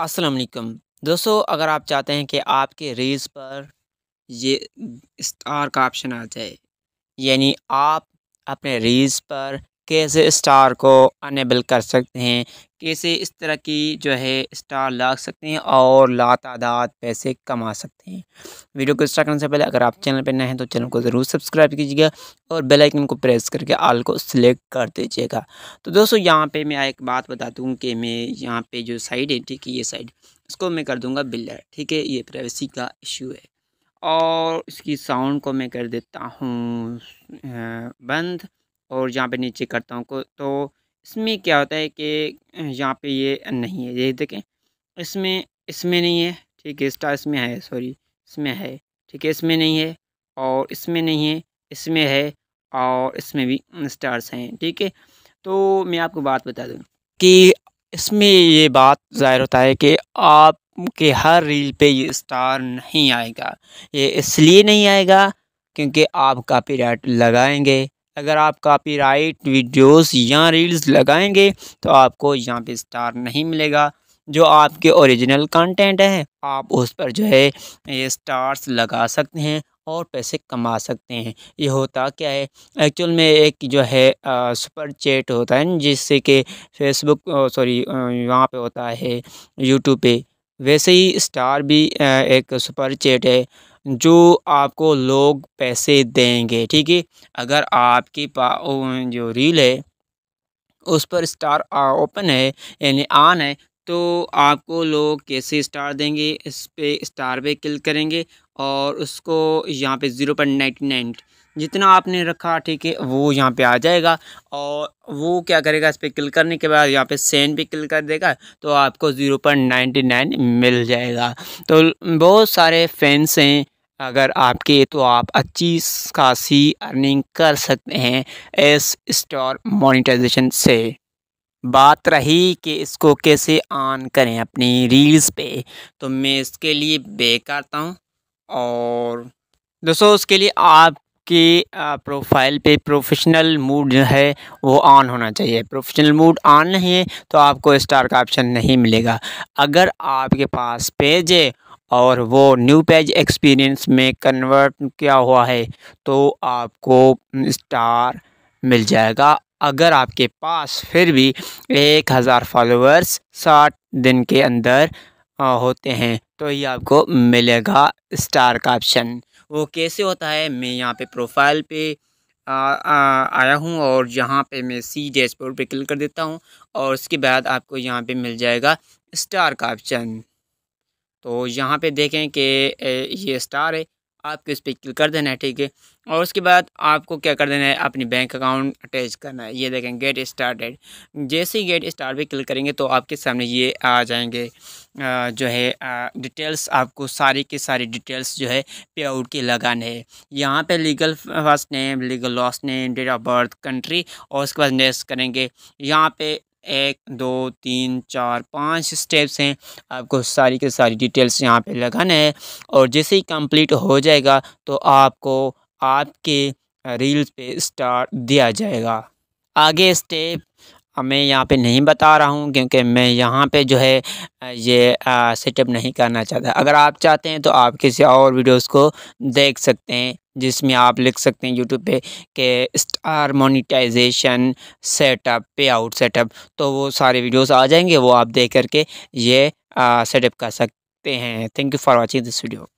अस्सलाम वालेकुम दोस्तों अगर आप चाहते हैं कि आपके रील्स पर ये स्टार का ऑप्शन आ जाए यानी आप अपने रील्स पर कैसे स्टार को अनेबल कर सकते हैं कैसे इस तरह की जो है स्टार ला सकते हैं और ला तादाद पैसे कमा सकते हैं वीडियो को स्टार्ट करने से पहले अगर आप चैनल पर नए हैं तो चैनल को ज़रूर सब्सक्राइब कीजिएगा और बेल आइकन को प्रेस करके आल को सिलेक्ट कर दीजिएगा तो दोस्तों यहाँ पे मैं एक बात बता दूँ कि मैं यहाँ पे जो साइड है ठीक है ये साइड उसको मैं कर दूँगा बिल्डर ठीक है ये प्राइवेसी का इशू है और इसकी साउंड को मैं कर देता हूँ बंद और यहाँ पे नीचे करता हूँ को तो इसमें क्या होता है कि यहाँ पे ये नहीं है ये देखें इसमें इसमें नहीं है ठीक है स्टार इसमें है सॉरी इसमें है ठीक है इसमें नहीं है और इसमें नहीं है इसमें है और इसमें भी स्टार्स हैं ठीक है तो मैं आपको बात बता दूँ कि इसमें ये बात ज़ाहिर होता है कि आपके हर रील पे ये स्टार नहीं आएगा ये इसलिए नहीं आएगा क्योंकि आप कापी लगाएंगे अगर आप कॉपीराइट वीडियोस या रील्स लगाएंगे तो आपको यहाँ पे स्टार नहीं मिलेगा जो आपके ओरिजिनल कंटेंट है आप उस पर जो है ये स्टार्स लगा सकते हैं और पैसे कमा सकते हैं ये होता क्या है एक्चुअल में एक जो है सुपर चैट होता है जिससे कि फेसबुक सॉरी वहाँ पे होता है यूट्यूब पे वैसे ही स्टार भी आ, एक सुपर चैट है जो आपको लोग पैसे देंगे ठीक है अगर आपकी पा जो रील है उस पर स्टार ओपन है यानी ऑन है तो आपको लोग कैसे स्टार देंगे इस पर स्टार पे क्लिक करेंगे और उसको यहाँ पे ज़ीरो पॉइंट नाइन्टी नाइन जितना आपने रखा ठीक है वो यहाँ पे आ जाएगा और वो क्या करेगा इस पर क्लिक करने के बाद यहाँ पे सेंड पे क्लिक कर देगा तो आपको ज़ीरो पॉइंट नाइन्टी नाइन मिल जाएगा तो बहुत सारे फैंस हैं अगर आपके तो आप अच्छी खासी अर्निंग कर सकते हैं एस स्टोर मोनिटाइजेशन से बात रही कि इसको कैसे ऑन करें अपनी रील्स पे तो मैं इसके लिए बे करता हूँ और दोस्तों उसके लिए आपके प्रोफाइल पे प्रोफेशनल मूड जो है वो ऑन होना चाहिए प्रोफेशनल मूड ऑन नहीं है तो आपको स्टार का ऑप्शन नहीं मिलेगा अगर आपके पास पेज है और वो न्यू पेज एक्सपीरियंस में कन्वर्ट किया हुआ है तो आपको स्टार मिल जाएगा अगर आपके पास फिर भी एक हज़ार फॉलोअर्स साठ दिन के अंदर होते हैं तो ये आपको मिलेगा स्टार का ऑप्शन वो कैसे होता है मैं यहाँ पे प्रोफाइल पे आ, आ, आया हूँ और यहाँ पे मैं सी डैशबोर्ड पे क्लिक कर देता हूँ और उसके बाद आपको यहाँ पे मिल जाएगा स्टार का ऑप्शन तो यहाँ पे देखें कि ये स्टार है आपको इस पर क्लिक कर देना है ठीक है और उसके बाद आपको क्या कर देना है अपनी बैंक अकाउंट अटैच करना है ये देखें गेट स्टार्टेड जैसे ही गेट स्टार्ट पे क्लिक करेंगे तो आपके सामने ये आ जाएंगे आ, जो है आ, डिटेल्स आपको सारी की सारी डिटेल्स जो है पे आउट के लगाने है यहाँ पे legal first name legal last name date of birth country और उसके बाद नेक्स्ट करेंगे यहाँ पर एक दो तीन चार पाँच स्टेप्स हैं आपको सारी के सारी डिटेल्स यहाँ पे लगाना है और जैसे ही कंप्लीट हो जाएगा तो आपको आपके रील्स पे स्टार्ट दिया जाएगा आगे स्टेप मैं यहाँ पे नहीं बता रहा हूँ क्योंकि मैं यहाँ पे जो है ये सेटअप नहीं करना चाहता अगर आप चाहते हैं तो आप किसी और वीडियोस को देख सकते हैं जिसमें आप लिख सकते हैं यूट्यूब पे के स्टार monetization setup payout setup तो वो सारे वीडियोस आ जाएंगे वो आप देख करके ये सेटअप कर सकते हैं thank you for watching this video